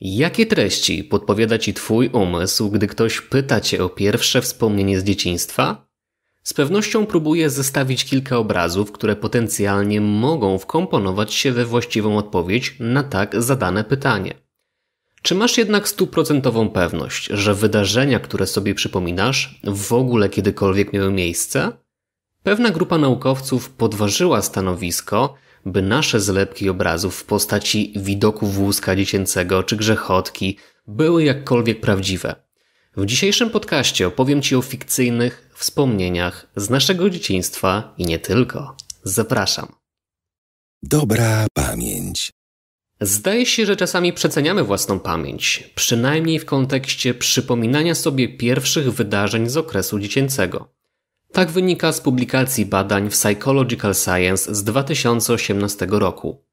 Jakie treści podpowiada ci Twój umysł, gdy ktoś pyta Cię o pierwsze wspomnienie z dzieciństwa? Z pewnością próbuję zestawić kilka obrazów, które potencjalnie mogą wkomponować się we właściwą odpowiedź na tak zadane pytanie. Czy masz jednak stuprocentową pewność, że wydarzenia, które sobie przypominasz, w ogóle kiedykolwiek miały miejsce? Pewna grupa naukowców podważyła stanowisko, by nasze zlepki obrazów w postaci widoku wózka dziecięcego czy grzechotki były jakkolwiek prawdziwe. W dzisiejszym podcaście opowiem Ci o fikcyjnych wspomnieniach z naszego dzieciństwa i nie tylko. Zapraszam. Dobra pamięć. Zdaje się, że czasami przeceniamy własną pamięć, przynajmniej w kontekście przypominania sobie pierwszych wydarzeń z okresu dziecięcego. Tak wynika z publikacji badań w Psychological Science z 2018 roku.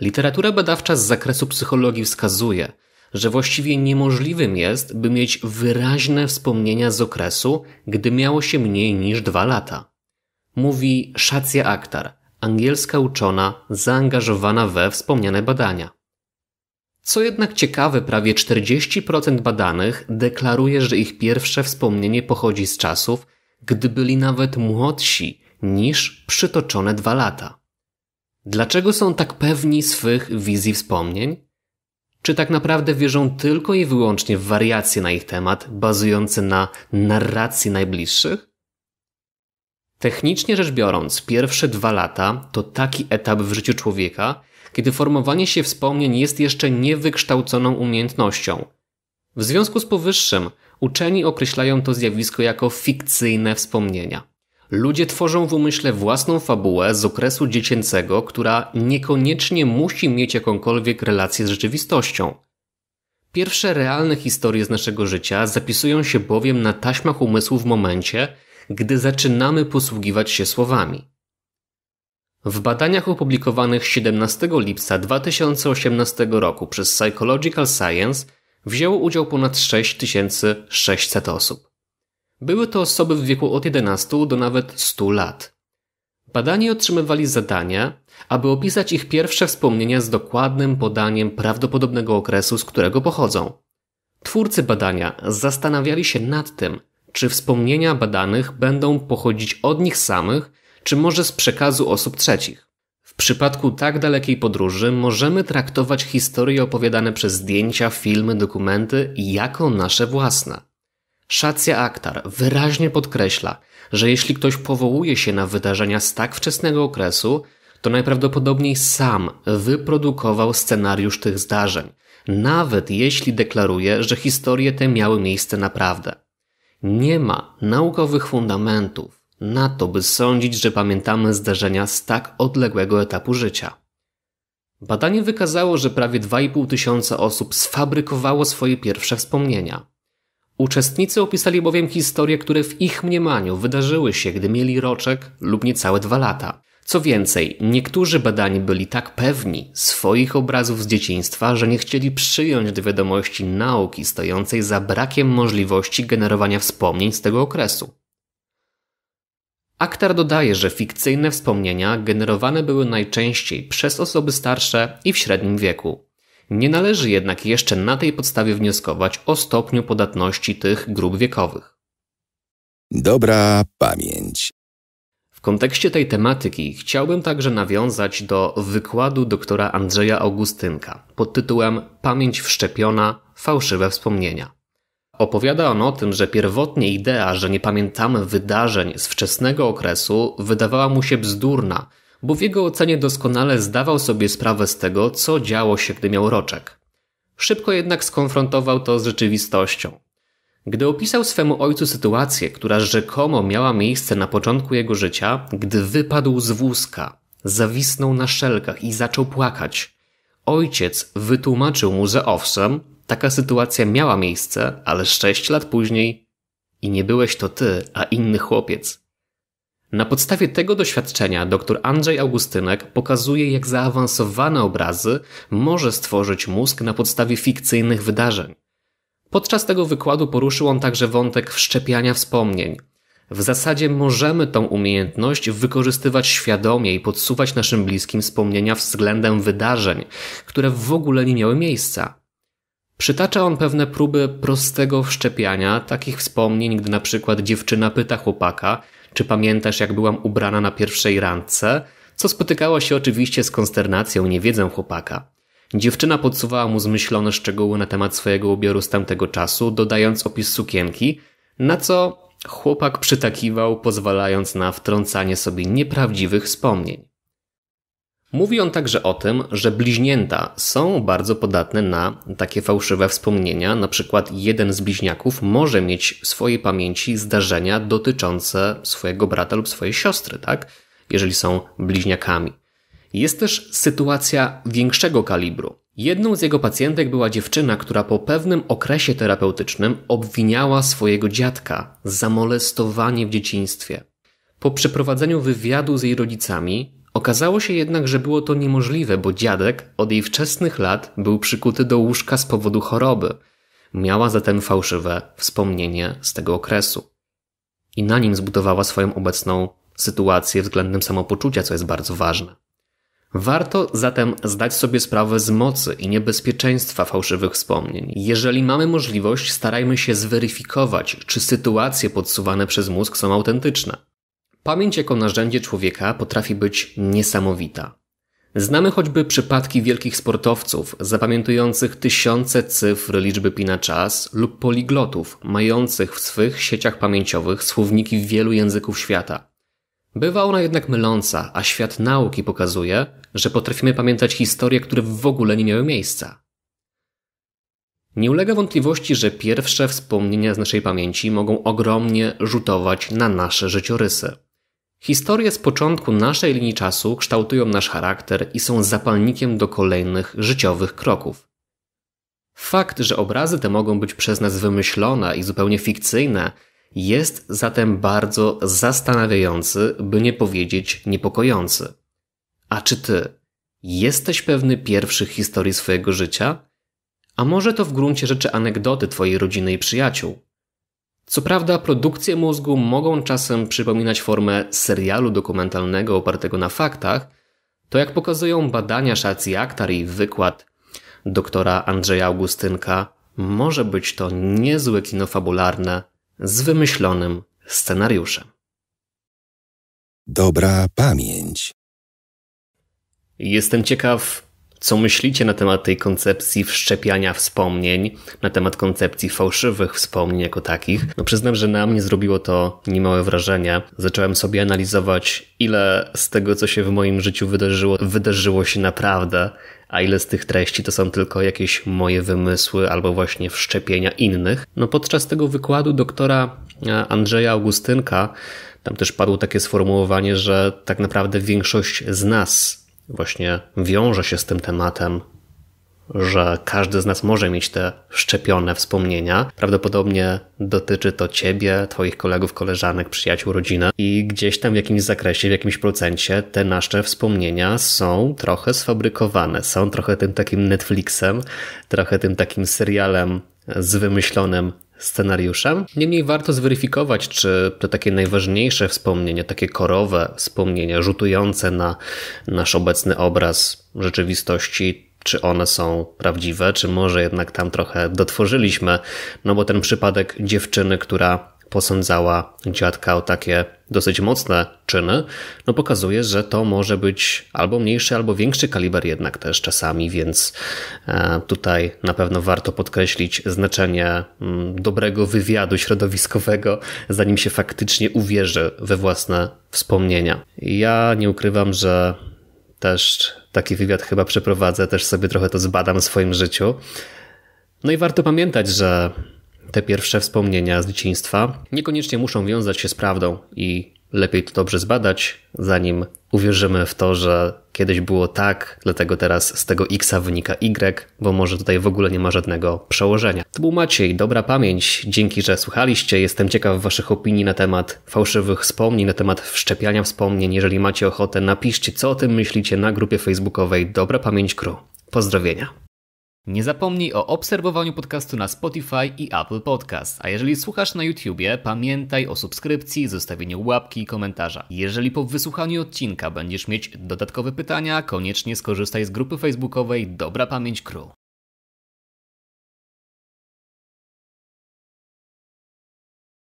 Literatura badawcza z zakresu psychologii wskazuje, że właściwie niemożliwym jest, by mieć wyraźne wspomnienia z okresu, gdy miało się mniej niż dwa lata. Mówi Szacja Aktar, angielska uczona zaangażowana we wspomniane badania. Co jednak ciekawe, prawie 40% badanych deklaruje, że ich pierwsze wspomnienie pochodzi z czasów, gdy byli nawet młodsi niż przytoczone dwa lata. Dlaczego są tak pewni swych wizji wspomnień? Czy tak naprawdę wierzą tylko i wyłącznie w wariacje na ich temat, bazujące na narracji najbliższych? Technicznie rzecz biorąc, pierwsze dwa lata to taki etap w życiu człowieka, kiedy formowanie się wspomnień jest jeszcze niewykształconą umiejętnością. W związku z powyższym, Uczeni określają to zjawisko jako fikcyjne wspomnienia. Ludzie tworzą w umyśle własną fabułę z okresu dziecięcego, która niekoniecznie musi mieć jakąkolwiek relację z rzeczywistością. Pierwsze realne historie z naszego życia zapisują się bowiem na taśmach umysłu w momencie, gdy zaczynamy posługiwać się słowami. W badaniach opublikowanych 17 lipca 2018 roku przez Psychological Science wzięło udział ponad 6600 osób. Były to osoby w wieku od 11 do nawet 100 lat. Badani otrzymywali zadania, aby opisać ich pierwsze wspomnienia z dokładnym podaniem prawdopodobnego okresu, z którego pochodzą. Twórcy badania zastanawiali się nad tym, czy wspomnienia badanych będą pochodzić od nich samych, czy może z przekazu osób trzecich. W przypadku tak dalekiej podróży możemy traktować historie opowiadane przez zdjęcia, filmy, dokumenty jako nasze własne. Szacja Aktar wyraźnie podkreśla, że jeśli ktoś powołuje się na wydarzenia z tak wczesnego okresu, to najprawdopodobniej sam wyprodukował scenariusz tych zdarzeń, nawet jeśli deklaruje, że historie te miały miejsce naprawdę. Nie ma naukowych fundamentów, na to, by sądzić, że pamiętamy zdarzenia z tak odległego etapu życia. Badanie wykazało, że prawie 2,5 tysiąca osób sfabrykowało swoje pierwsze wspomnienia. Uczestnicy opisali bowiem historie, które w ich mniemaniu wydarzyły się, gdy mieli roczek lub niecałe dwa lata. Co więcej, niektórzy badani byli tak pewni swoich obrazów z dzieciństwa, że nie chcieli przyjąć do wiadomości nauki stojącej za brakiem możliwości generowania wspomnień z tego okresu. Aktar dodaje, że fikcyjne wspomnienia generowane były najczęściej przez osoby starsze i w średnim wieku. Nie należy jednak jeszcze na tej podstawie wnioskować o stopniu podatności tych grup wiekowych. Dobra pamięć. W kontekście tej tematyki chciałbym także nawiązać do wykładu doktora Andrzeja Augustynka pod tytułem Pamięć wszczepiona fałszywe wspomnienia. Opowiada on o tym, że pierwotnie idea, że nie pamiętamy wydarzeń z wczesnego okresu, wydawała mu się bzdurna, bo w jego ocenie doskonale zdawał sobie sprawę z tego, co działo się, gdy miał roczek. Szybko jednak skonfrontował to z rzeczywistością. Gdy opisał swemu ojcu sytuację, która rzekomo miała miejsce na początku jego życia, gdy wypadł z wózka, zawisnął na szelkach i zaczął płakać. Ojciec wytłumaczył mu, że owszem, Taka sytuacja miała miejsce, ale sześć lat później i nie byłeś to ty, a inny chłopiec. Na podstawie tego doświadczenia dr Andrzej Augustynek pokazuje, jak zaawansowane obrazy może stworzyć mózg na podstawie fikcyjnych wydarzeń. Podczas tego wykładu poruszył on także wątek wszczepiania wspomnień. W zasadzie możemy tą umiejętność wykorzystywać świadomie i podsuwać naszym bliskim wspomnienia względem wydarzeń, które w ogóle nie miały miejsca. Przytacza on pewne próby prostego wszczepiania takich wspomnień, gdy na przykład dziewczyna pyta chłopaka, czy pamiętasz jak byłam ubrana na pierwszej randce, co spotykało się oczywiście z konsternacją, wiedzę chłopaka. Dziewczyna podsuwała mu zmyślone szczegóły na temat swojego ubioru z tamtego czasu, dodając opis sukienki, na co chłopak przytakiwał, pozwalając na wtrącanie sobie nieprawdziwych wspomnień. Mówi on także o tym, że bliźnięta są bardzo podatne na takie fałszywe wspomnienia. Na przykład jeden z bliźniaków może mieć w swojej pamięci zdarzenia dotyczące swojego brata lub swojej siostry, tak? Jeżeli są bliźniakami. Jest też sytuacja większego kalibru. Jedną z jego pacjentek była dziewczyna, która po pewnym okresie terapeutycznym obwiniała swojego dziadka za molestowanie w dzieciństwie. Po przeprowadzeniu wywiadu z jej rodzicami Okazało się jednak, że było to niemożliwe, bo dziadek od jej wczesnych lat był przykuty do łóżka z powodu choroby. Miała zatem fałszywe wspomnienie z tego okresu. I na nim zbudowała swoją obecną sytuację względem samopoczucia, co jest bardzo ważne. Warto zatem zdać sobie sprawę z mocy i niebezpieczeństwa fałszywych wspomnień. Jeżeli mamy możliwość, starajmy się zweryfikować, czy sytuacje podsuwane przez mózg są autentyczne. Pamięć jako narzędzie człowieka potrafi być niesamowita. Znamy choćby przypadki wielkich sportowców zapamiętujących tysiące cyfr liczby pi na czas lub poliglotów mających w swych sieciach pamięciowych słowniki wielu języków świata. Bywa ona jednak myląca, a świat nauki pokazuje, że potrafimy pamiętać historie, które w ogóle nie miały miejsca. Nie ulega wątpliwości, że pierwsze wspomnienia z naszej pamięci mogą ogromnie rzutować na nasze życiorysy. Historie z początku naszej linii czasu kształtują nasz charakter i są zapalnikiem do kolejnych życiowych kroków. Fakt, że obrazy te mogą być przez nas wymyślone i zupełnie fikcyjne, jest zatem bardzo zastanawiający, by nie powiedzieć niepokojący. A czy ty jesteś pewny pierwszych historii swojego życia? A może to w gruncie rzeczy anegdoty twojej rodziny i przyjaciół? Co prawda, produkcje mózgu mogą czasem przypominać formę serialu dokumentalnego opartego na faktach, to jak pokazują badania Szacji Aktar i wykład doktora Andrzeja Augustynka, może być to niezłe kino fabularne z wymyślonym scenariuszem. Dobra pamięć. Jestem ciekaw, co myślicie na temat tej koncepcji wszczepiania wspomnień, na temat koncepcji fałszywych wspomnień jako takich? No przyznam, że na mnie zrobiło to niemałe wrażenie. Zacząłem sobie analizować, ile z tego, co się w moim życiu wydarzyło, wydarzyło się naprawdę, a ile z tych treści to są tylko jakieś moje wymysły albo właśnie wszczepienia innych. No podczas tego wykładu doktora e, Andrzeja Augustynka tam też padło takie sformułowanie, że tak naprawdę większość z nas właśnie wiąże się z tym tematem, że każdy z nas może mieć te szczepione wspomnienia. Prawdopodobnie dotyczy to ciebie, twoich kolegów, koleżanek, przyjaciół, rodziny i gdzieś tam w jakimś zakresie, w jakimś procencie te nasze wspomnienia są trochę sfabrykowane, są trochę tym takim Netflixem, trochę tym takim serialem z wymyślonym scenariuszem. Niemniej warto zweryfikować, czy te takie najważniejsze wspomnienia, takie korowe wspomnienia rzutujące na nasz obecny obraz rzeczywistości, czy one są prawdziwe, czy może jednak tam trochę dotworzyliśmy, no bo ten przypadek dziewczyny, która posądzała dziadka o takie dosyć mocne czyny, no pokazuje, że to może być albo mniejszy, albo większy kaliber jednak też czasami, więc e, tutaj na pewno warto podkreślić znaczenie mm, dobrego wywiadu środowiskowego, zanim się faktycznie uwierzy we własne wspomnienia. Ja nie ukrywam, że też taki wywiad chyba przeprowadzę, też sobie trochę to zbadam w swoim życiu. No i warto pamiętać, że te pierwsze wspomnienia z dzieciństwa niekoniecznie muszą wiązać się z prawdą i lepiej to dobrze zbadać, zanim uwierzymy w to, że kiedyś było tak, dlatego teraz z tego X wynika Y, bo może tutaj w ogóle nie ma żadnego przełożenia. To był Maciej, dobra pamięć, dzięki, że słuchaliście. Jestem ciekaw Waszych opinii na temat fałszywych wspomnień, na temat wszczepiania wspomnień. Jeżeli macie ochotę, napiszcie, co o tym myślicie na grupie facebookowej Dobra Pamięć Crew. Pozdrowienia. Nie zapomnij o obserwowaniu podcastu na Spotify i Apple Podcast. A jeżeli słuchasz na YouTubie, pamiętaj o subskrypcji, zostawieniu łapki i komentarza. Jeżeli po wysłuchaniu odcinka będziesz mieć dodatkowe pytania, koniecznie skorzystaj z grupy facebookowej Dobra Pamięć Crew.